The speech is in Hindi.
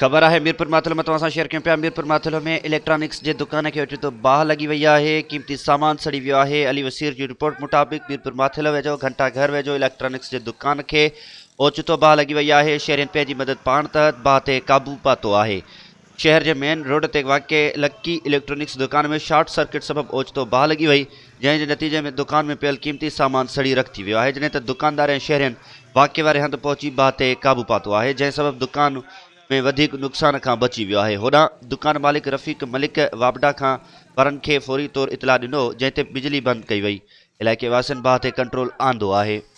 ख़बर है मीरपुर माथल में तव्हां तो शेयर कयूं पिया मीरपुर माथल में इलेक्ट्रॉनिक्स के दुकान के तो बाह लगी वही है क़ीमती सामान सड़ी वो है अली वसीर की रिपोर्ट मुताबिक़ मीरपुर माथल वेझो घंटा घर वेझो इलेक्ट्रॉनिक्स के दुकान के ओचितो बाहि लगी वही है शहर पंहिंजी मदद पान तहत बाह से क़ाबू पातो है शहर के मेन रोड से वाक़ लक्की इलेक्ट्रॉनिक्स दुकान में शॉर्ट सर्किट सबब ओचितो बाह लगी वही तो जैसे नतीजे में दुकान में पियल क़ीमती सामान सड़ी रख थी वियो आहे त दुकानदार शहर वाक्य वे हंध पोची बाह से क़ाबू पातो है जैसे सबब दुकान में नुक़सान का बची वो है होदा दुकान मालिक रफ़ीक मलिक वाबडा का वरन के फौरी तौर इतला दिनों जंहिं बिजली बंद कई वही इलाके वासन बाह कंट्रोल आंदो है